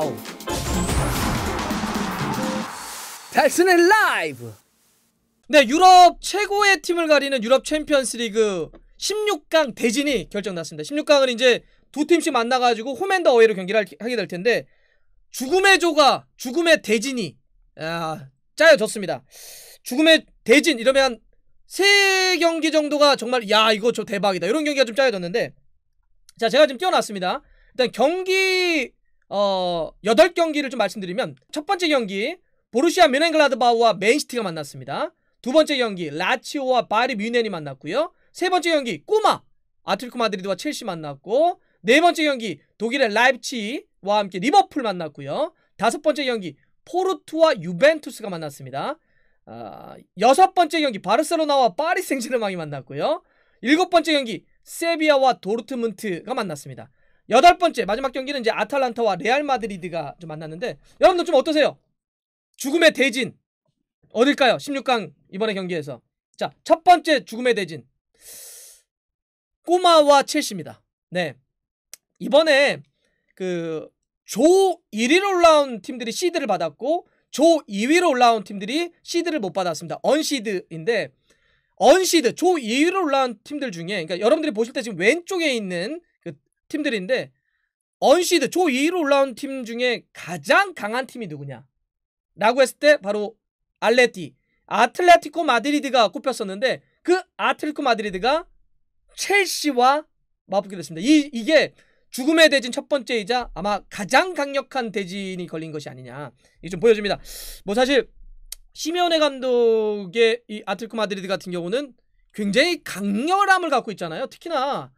와우! 달슨의 라이브! 네, 유럽 최고의 팀을 가리는 유럽 챔피언스 리그 16강 대진이 결정났습니다. 16강은 이제 두 팀씩 만나가지고 홈앤더 어웨이로 경기를 하게 될 텐데 죽음의 조가 죽음의 대진이 아, 짜여졌습니다. 죽음의 대진 이러면 세 경기 정도가 정말 야 이거 저 대박이다 이런 경기가 좀 짜여졌는데 자 제가 지금 띄워놨습니다. 일단 경기 어, 8경기를 좀 말씀드리면 첫 번째 경기 보르시아 뮌헨글라드바우와 맨시티가 만났습니다. 두 번째 경기 라치오와 바리 뮌헨이 만났고요. 세 번째 경기 꼬마 아틀리코 마드리드와 첼시 만났고 네 번째 경기 독일의 라이프치와 함께 리버풀 만났고요. 다섯 번째 경기 포르투와 유벤투스가 만났습니다. 어, 여섯 번째 경기 바르셀로나와 파리 생제르맹이 만났고요. 일곱 번째 경기 세비야와 도르트문트가 만났습니다. 여덟 번째 마지막 경기는 이제 아탈란타와 레알 마드리드가 좀 만났는데 여러분들 좀 어떠세요? 죽음의 대진 어딜까요? 16강 이번에 경기에서 자첫 번째 죽음의 대진 꼬마와 첼시입니다. 네 이번에 그조 1위로 올라온 팀들이 시드를 받았고 조 2위로 올라온 팀들이 시드를 못 받았습니다. 언시드인데 언시드 조 2위로 올라온 팀들 중에 그러니까 여러분들이 보실 때 지금 왼쪽에 있는 팀들인데 언시드 조 2위로 올라온 팀 중에 가장 강한 팀이 누구냐? 라고 했을 때 바로 알레티 아틀레티코 마드리드가 꼽혔었는데 그 아틀레티코 마드리드가 첼시와 맞붙게 됐습니다. 이, 이게 죽음의 대진 첫 번째이자 아마 가장 강력한 대진이 걸린 것이 아니냐. 이게 좀 보여집니다. 뭐 사실 시메오네 감독의 이 아틀레티코 마드리드 같은 경우는 굉장히 강렬함을 갖고 있잖아요. 특히나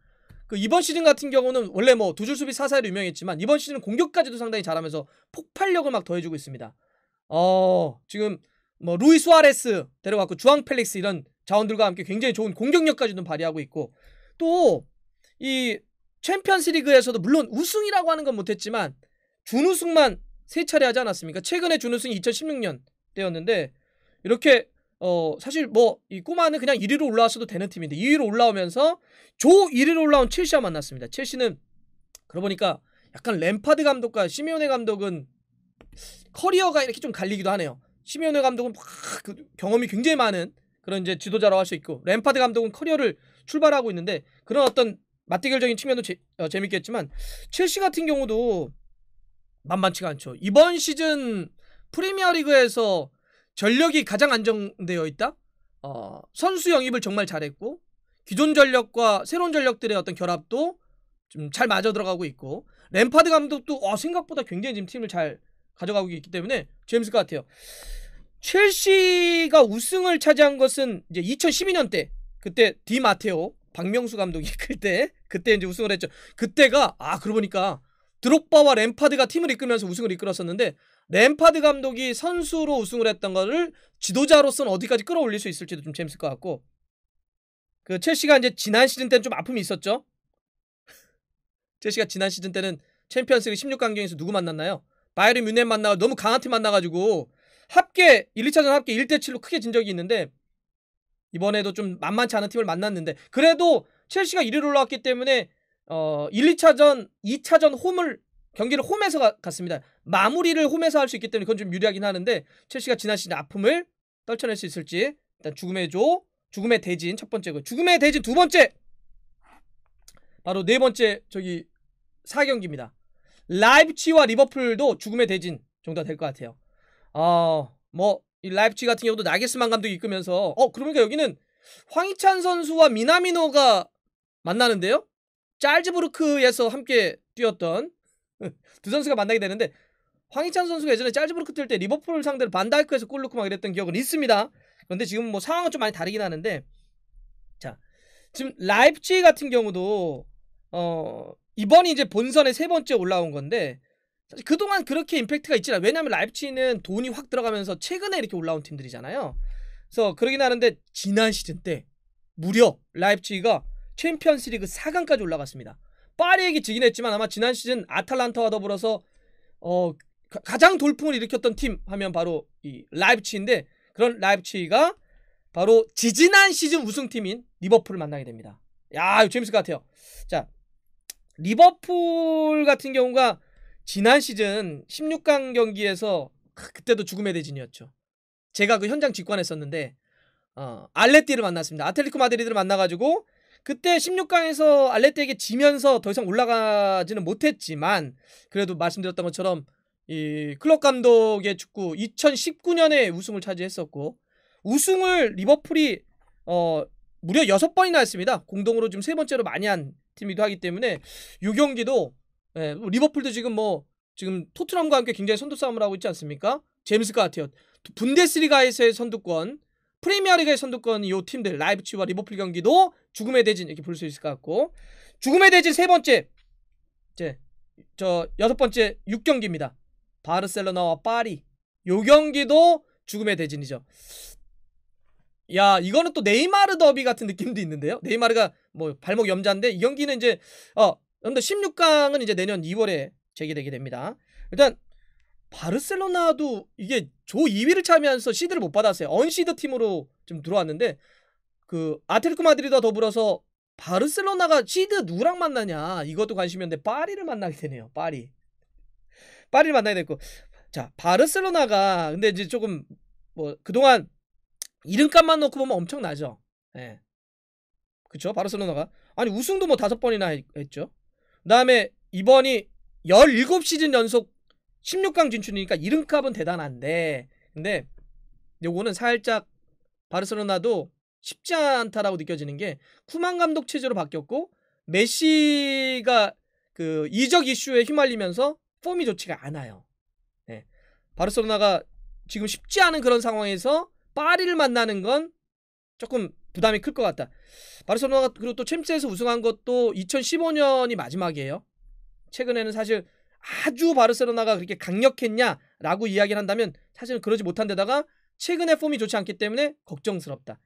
그 이번 시즌 같은 경우는 원래 뭐 두 줄 수비 사사로 유명했지만 이번 시즌은 공격까지도 상당히 잘하면서 폭발력을 막 더해주고 있습니다. 어, 지금 뭐 루이 수아레스 데려왔고 주앙 펠릭스 이런 자원들과 함께 굉장히 좋은 공격력까지도 발휘하고 있고 또 이 챔피언스 리그에서도 물론 우승이라고 하는 건 못했지만 준우승만 세 차례 하지 않았습니까? 최근에 준우승이 2016년 때였는데 이렇게 어 사실 뭐 이 꼬마는 그냥 1위로 올라왔어도 되는 팀인데 2위로 올라오면서 조 1위로 올라온 첼시와 만났습니다. 첼시는 그러고 보니까 약간 램파드 감독과 시메오네 감독은 커리어가 이렇게 좀 갈리기도 하네요. 시메오네 감독은 그 경험이 굉장히 많은 그런 이제 지도자라고 할 수 있고 램파드 감독은 커리어를 출발하고 있는데 그런 어떤 맞대결적인 측면도 제, 어, 재밌겠지만 첼시 같은 경우도 만만치가 않죠. 이번 시즌 프리미어리그에서 전력이 가장 안정되어 있다. 어, 선수 영입을 정말 잘했고 기존 전력과 새로운 전력들의 어떤 결합도 좀 잘 맞아 들어가고 있고 램파드 감독도 어, 생각보다 굉장히 지금 팀을 잘 가져가고 있기 때문에 재밌을 것 같아요. 첼시가 우승을 차지한 것은 이제 2012년 때 그때 디 마테오 박명수 감독이 그때 그때 이제 우승을 했죠. 그때가 아 그러고 보니까 드록바와 램파드가 팀을 이끌면서 우승을 이끌었었는데 램파드 감독이 선수로 우승을 했던 거를 지도자로서는 어디까지 끌어올릴 수 있을지도 좀 재밌을 것 같고 그 첼시가 이제 지난 시즌 때는 좀 아픔이 있었죠. 첼시가 지난 시즌 때는 챔피언스리그 16강경에서 누구 만났나요? 바이에른 뮌헨 만나고 너무 강한 팀 만나가지고 합계 1, 2차전 합계 1대 7로 크게 진 적이 있는데 이번에도 좀 만만치 않은 팀을 만났는데 그래도 첼시가 1위로 올라왔기 때문에 어 1, 2차전, 2차전 홈을 경기를 홈에서 가, 갔습니다. 마무리를 홈에서 할 수 있기 때문에 그건 좀 유리하긴 하는데 첼시가 지난 시즌 아픔을 떨쳐낼 수 있을지 일단 죽음의 조, 죽음의 대진 첫 번째고 그 죽음의 대진 두 번째 바로 네 번째 저기 4경기입니다. 라이프치와 리버풀도 죽음의 대진 정도가 될 것 같아요. 어, 아, 뭐 이 라이프치 같은 경우도 나게스만 감독이 이끄면서어 그러니까 여기는 황희찬 선수와 미나미노가 만나는데요. 짤즈부르크에서 함께 뛰었던 두 선수가 만나게 되는데 황희찬 선수가 예전에 짤즈부르크 뛸때 리버풀 상대로 반다이크에서 골 넣고 막 이랬던 기억은 있습니다. 그런데 지금 뭐 상황은 좀 많이 다르긴 하는데 자 지금 라이프치 같은 경우도 어 이번이 이제 본선에 세 번째 올라온 건데 사실 그동안 그렇게 임팩트가 있지 않아요. 왜냐하면 라이프치는 돈이 확 들어가면서 최근에 이렇게 올라온 팀들이잖아요. 그래서 그러긴 하는데 지난 시즌 때 무려 라이프치가 챔피언스리그 4강까지 올라갔습니다. 파리에게 지긴 했지만 아마 지난 시즌 아탈란타와 더불어서 어 가장 돌풍을 일으켰던 팀 하면 바로 이 라이프치인데 그런 라이프치가 바로 지지난 시즌 우승팀인 리버풀을 만나게 됩니다. 야, 이거 재밌을 것 같아요. 자, 리버풀 같은 경우가 지난 시즌 16강 경기에서 그때도 죽음의 대진이었죠. 제가 그 현장 직관했었는데 어, 알레티를 만났습니다. 아틀리코 마드리드를 만나가지고 그때 16강에서 알레티에게 지면서 더 이상 올라가지는 못했지만 그래도 말씀드렸던 것처럼 이 클럽 감독의 축구 2019년에 우승을 차지했었고 우승을 리버풀이 어 무려 6번이나 했습니다. 공동으로 지금 세 번째로 많이 한 팀이기도 하기 때문에 요 경기도 예, 뭐 리버풀도 지금 뭐 지금 토트넘과 함께 굉장히 선두 싸움을 하고 있지 않습니까? 재밌을 것 같아요. 분데스리가에서의 선두권, 프리미어리그의 선두권 이 팀들 라이브치와 리버풀 경기도 죽음의 대진 이렇게 볼 수 있을 것 같고 죽음의 대진 세 번째 이제 저 여섯 번째 6경기입니다. 바르셀로나와 파리 요 경기도 죽음의 대진이죠. 야 이거는 또 네이마르 더비 같은 느낌도 있는데요. 네이마르가 뭐 발목 염자인데 이 경기는 이제 어여러 16강은 이제 내년 2월에 재개되게 됩니다. 일단 바르셀로나도 이게 조 2위를 차면서 시드를 못 받았어요. 언시드 팀으로 좀 들어왔는데 그아틀리코 마드리드와 더불어서 바르셀로나가 시드 누랑 만나냐 이것도 관심이었는데 파리를 만나게 되네요. 파리. 파리를 만나야 됐고 자 바르셀로나가 근데 이제 조금 뭐 그동안 이름값만 놓고 보면 엄청나죠. 예. 그쵸? 바르셀로나가. 아니 우승도 뭐 다섯 번이나 했죠. 그 다음에 이번이 17시즌 연속 16강 진출이니까 이름값은 대단한데 근데 요거는 살짝 바르셀로나도 쉽지 않다라고 느껴지는 게 쿠만 감독 체제로 바뀌었고 메시가 그 이적 이슈에 휘말리면서 폼이 좋지가 않아요. 네. 바르셀로나가 지금 쉽지 않은 그런 상황에서 파리를 만나는 건 조금 부담이 클 것 같다. 바르셀로나가 그리고 또 챔스에서 우승한 것도 2015년이 마지막이에요. 최근에는 사실 아주 바르셀로나가 그렇게 강력했냐라고 이야기를 한다면 사실은 그러지 못한 데다가 최근에 폼이 좋지 않기 때문에 걱정스럽다.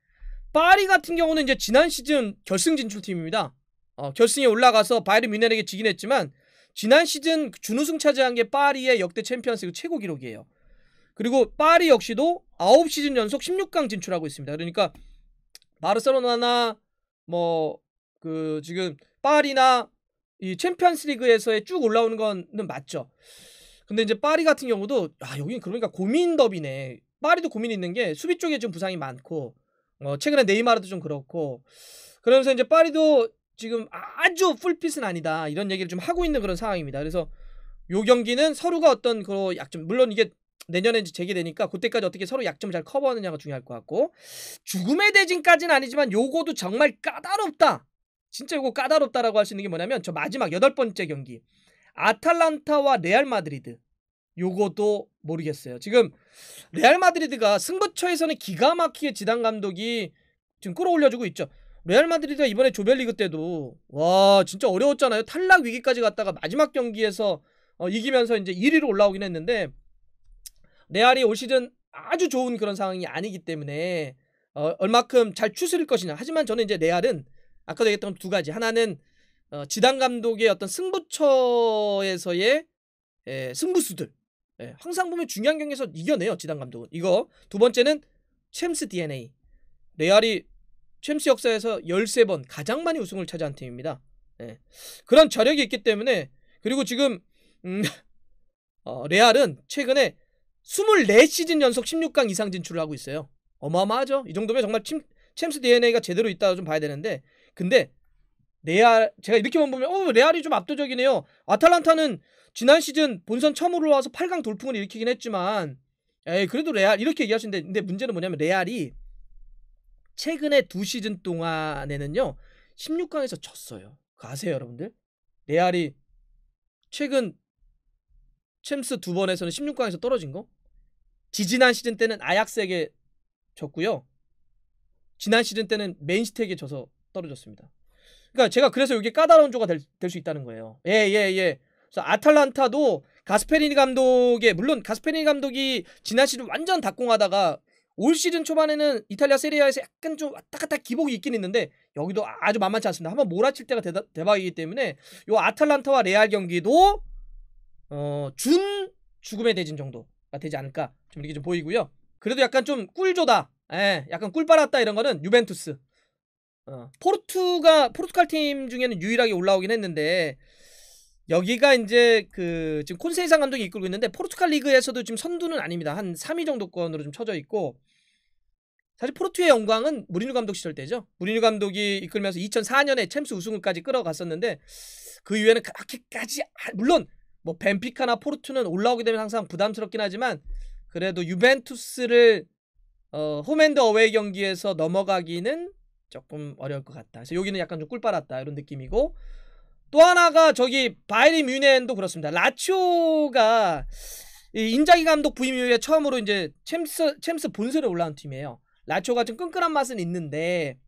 파리 같은 경우는 이제 지난 시즌 결승 진출팀입니다. 어, 결승에 올라가서 바이른 뮌헨에게 지긴 했지만 지난 시즌 준우승 차지한 게 파리의 역대 챔피언스리그 최고 기록이에요. 그리고 파리 역시도 9시즌 연속 16강 진출하고 있습니다. 그러니까 바르셀로나나 뭐 그 지금 파리나 이 챔피언스리그에서의 쭉 올라오는 건는 맞죠. 근데 이제 파리 같은 경우도 아여기는 그러니까 고민 더비네. 파리도 고민 있는 게 수비 쪽에 좀 부상이 많고 어 최근에 네이마르도 좀 그렇고 그러면서 이제 파리도 지금 아, 아주 풀핏은 아니다 이런 얘기를 좀 하고 있는 그런 상황입니다. 그래서 요 경기는 서로가 어떤 그 약점 물론 이게 내년에 재개되니까 그때까지 어떻게 서로 약점을 잘 커버하느냐가 중요할 것 같고 죽음의 대진까지는 아니지만 요거도 정말 까다롭다. 진짜 요거 까다롭다라고 할 수 있는 게 뭐냐면 저 마지막 여덟 번째 경기 아탈란타와 레알 마드리드 요거도 모르겠어요. 지금 레알 마드리드가 승부처에서는 기가 막히게 지단 감독이 지금 끌어올려주고 있죠. 레알 마드리드가 이번에 조별리그 때도 와 진짜 어려웠잖아요. 탈락 위기까지 갔다가 마지막 경기에서 어, 이기면서 이제 1위로 올라오긴 했는데 레알이 올 시즌 아주 좋은 그런 상황이 아니기 때문에 어, 얼마큼 잘 추스릴 것이냐. 하지만 저는 이제 레알은 아까도 얘기했던 두 가지. 하나는 어, 지단 감독의 어떤 승부처에서의 에, 예, 승부수들. 예, 항상 보면 중요한 경기에서 이겨내요 지단 감독은. 이거 두 번째는 챔스 DNA. 레알이 챔스 역사에서 13번 가장 많이 우승을 차지한 팀입니다. 네. 그런 저력이 있기 때문에 그리고 지금 음, 어, 레알은 최근에 24시즌 연속 16강 이상 진출을 하고 있어요. 어마어마하죠. 이 정도면 정말 침, 챔스 DNA가 제대로 있다고 좀 봐야 되는데 근데 레알 제가 이렇게만 보면 어 레알이 좀 압도적이네요. 아탈란타는 지난 시즌 본선 처음 으로와서 8강 돌풍을 일으키긴 했지만 에이 그래도 레알 이렇게 얘기하시는데 근데 문제는 뭐냐면 레알이 최근에 두 시즌 동안에는요 16강에서 졌어요. 가세요 여러분들? 레알이 최근 챔스 두 번에서는 16강에서 떨어진 거? 지지난 시즌 때는 아약스에게 졌고요. 지난 시즌 때는 맨시티에게 져서 떨어졌습니다. 그러니까 제가 그래서 이게 까다로운 조가 될 수 있다는 거예요. 예, 예, 예. 그래서 아탈란타도 가스페리니 감독의 물론 가스페리니 감독이 지난 시즌 완전 닭공하다가 올 시즌 초반에는 이탈리아 세리아에서 약간 좀 왔다 갔다 기복이 있긴 있는데 여기도 아주 만만치 않습니다. 한번 몰아칠 때가 대다, 대박이기 때문에 요아틀란타와 레알 경기도 어, 준 죽음의 대진 정도가 되지 않을까 좀 이렇게 좀 보이고요. 그래도 약간 좀 꿀조다. 예, 약간 꿀 빨았다 이런 거는 유벤투스. 어, 포르투가 포르투갈 팀 중에는 유일하게 올라오긴 했는데 여기가 이제 그 지금 콘세이상 감독이 이끌고 있는데 포르투갈 리그에서도 지금 선두는 아닙니다. 한 3위 정도권으로 좀 쳐져 있고 사실 포르투의 영광은 무리뉴 감독 시절 때죠. 무리뉴 감독이 이끌면서 2004년에 챔스 우승까지 끌어갔었는데 그 이후에는 그렇게까지 아, 물론 뭐 벤피카나 포르투는 올라오게 되면 항상 부담스럽긴 하지만 그래도 유벤투스를 어, 홈앤드 어웨이 경기에서 넘어가기는 조금 어려울 것 같다. 그래서 여기는 약간 좀 꿀빨았다 이런 느낌이고 또 하나가 저기 바이리 뮌헨도 그렇습니다. 라치오가 인자기 감독 부임 이후에 처음으로 이제 챔스 챔스 본선에 올라온 팀이에요. 라초가 좀 끈끈한 맛은 있는데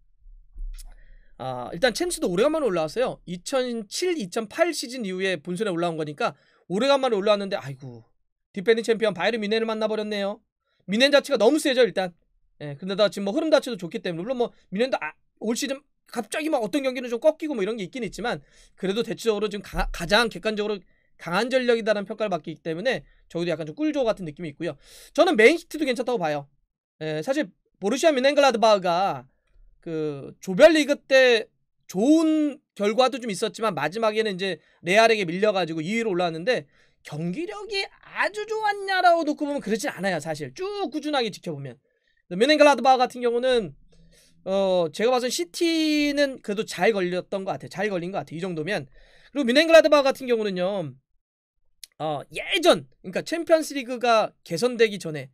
아, 일단 챔스도 오래간만에 올라왔어요. 2007-2008 시즌 이후에 본선에 올라온 거니까 오래간만에 올라왔는데 아이고 디펜딩 챔피언 바이르 미넨을 만나버렸네요. 미넨 자체가 너무 세죠 일단. 예, 근데다 지금 뭐 흐름 자체도 좋기 때문에 물론 뭐 미넨도 아, 올 시즌 갑자기 막 어떤 경기는 좀 꺾이고 뭐 이런 게 있긴 있지만 그래도 대체적으로 지금 가, 가장 객관적으로 강한 전력이다라는 평가를 받기 때문에 저희도 약간 좀 꿀조 같은 느낌이 있고요. 저는 메인시티도 괜찮다고 봐요. 예, 사실 보르시아 미넨글라드바흐가 그 조별리그 때 좋은 결과도 좀 있었지만 마지막에는 이제 레알에게 밀려가지고 2위로 올라왔는데 경기력이 아주 좋았냐라고 놓고 보면 그렇진 않아요 사실 쭉 꾸준하게 지켜보면 미넨글라드바흐 같은 경우는 어 제가 봐선 시티는 그래도 잘 걸렸던 것 같아요 잘 걸린 것 같아요 이 정도면 그리고 미넨글라드바흐 같은 경우는요 어 예전 그러니까 챔피언스리그가 개선되기 전에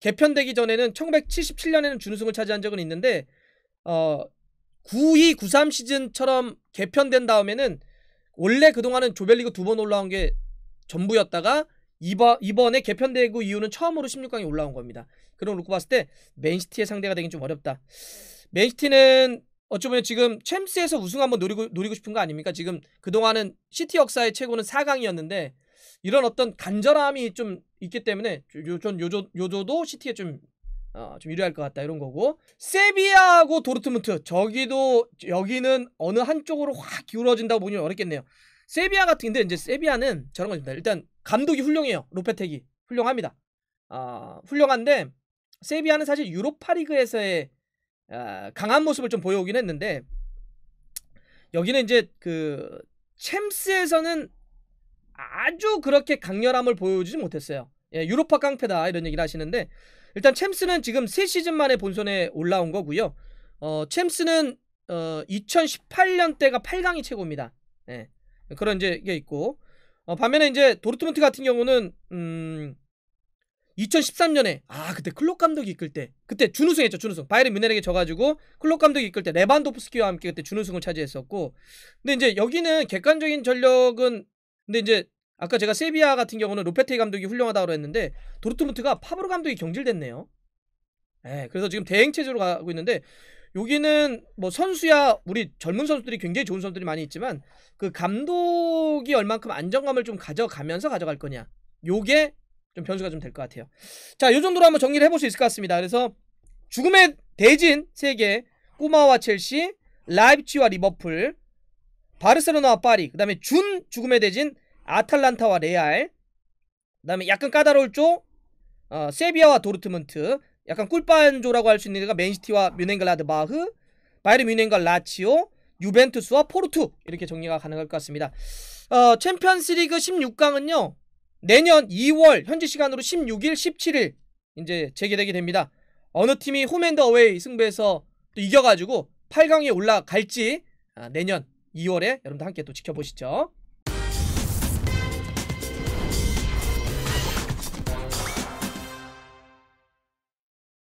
개편되기 전에는 1977년에는 준우승을 차지한 적은 있는데 어 92, 93 시즌처럼 개편된 다음에는 원래 그동안은 조별리그 두 번 올라온 게 전부였다가 이번, 이번에 개편되고 이후는 처음으로 16강에 올라온 겁니다. 그런 놓고 봤을 때 맨시티의 상대가 되긴 좀 어렵다. 맨시티는 어쩌면 지금 챔스에서 우승 한번 노리고, 노리고 싶은 거 아닙니까? 지금 그동안은 시티 역사의 최고는 4강이었는데 이런 어떤 간절함이 좀 있기 때문에 요전 요조 요조도 시티에 좀 어, 좀 유리할 것 같다 이런 거고 세비야하고 도르트문트 저기도 여기는 어느 한쪽으로 확 기울어진다고 보니 어렵겠네요 세비야 같은 데 이제 세비야는 저런 겁니다 일단 감독이 훌륭해요 로페텍이 훌륭합니다 아 어, 훌륭한데 세비야는 사실 유로파리그에서의 어, 아, 강한 모습을 좀 보여오긴 했는데 여기는 이제 그 챔스에서는 아주 그렇게 강렬함을 보여주지 못했어요. 예, 유로파 깡패다 이런 얘기를 하시는데 일단 챔스는 지금 3시즌 만에 본선에 올라온 거고요. 어, 챔스는 어, 2018년 때가 8강이 최고입니다. 예, 그런 이제 게 있고 어, 반면에 이제 도르트문트 같은 경우는 음, 2013년에 아 그때 클록 감독이 이끌 때 그때 준우승했죠 준우승 바이에른 뮌헨에게 져가지고 클록 감독이 이끌 때 레반도프스키와 함께 그때 준우승을 차지했었고 근데 이제 여기는 객관적인 전력은 근데 이제 아까 제가 세비야 같은 경우는 로페테이 감독이 훌륭하다고 했는데 도르트문트가 파브르 감독이 경질됐네요. 예, 그래서 지금 대행 체제로 가고 있는데 여기는 뭐 선수야 우리 젊은 선수들이 굉장히 좋은 선수들이 많이 있지만 그 감독이 얼만큼 안정감을 좀 가져가면서 가져갈 거냐. 요게 좀 변수가 좀 될 것 같아요. 자, 요 정도로 한번 정리를 해볼 수 있을 것 같습니다. 그래서 죽음의 대진 세개 꼬마와 첼시, 라이프치와 리버풀, 바르셀로나와 파리, 그 다음에 준 죽음의 대진 아탈란타와 레알, 그 다음에 약간 까다로울 쪽 어, 세비야와 도르트문트, 약간 꿀반조라고 할 수 있는 데가 맨시티와 뮌헨글라드 마흐, 바이르 뮌헨과 라치오, 유벤투스와 포르투 이렇게 정리가 가능할 것 같습니다. 어, 챔피언스리그 16강은요 내년 2월 현지 시간으로 16일, 17일 이제 재개되게 됩니다. 어느 팀이 홈앤더 어웨이 승부에서 또 이겨가지고 8강에 올라갈지 아, 내년 2월에 여러분들 함께 또 지켜보시죠.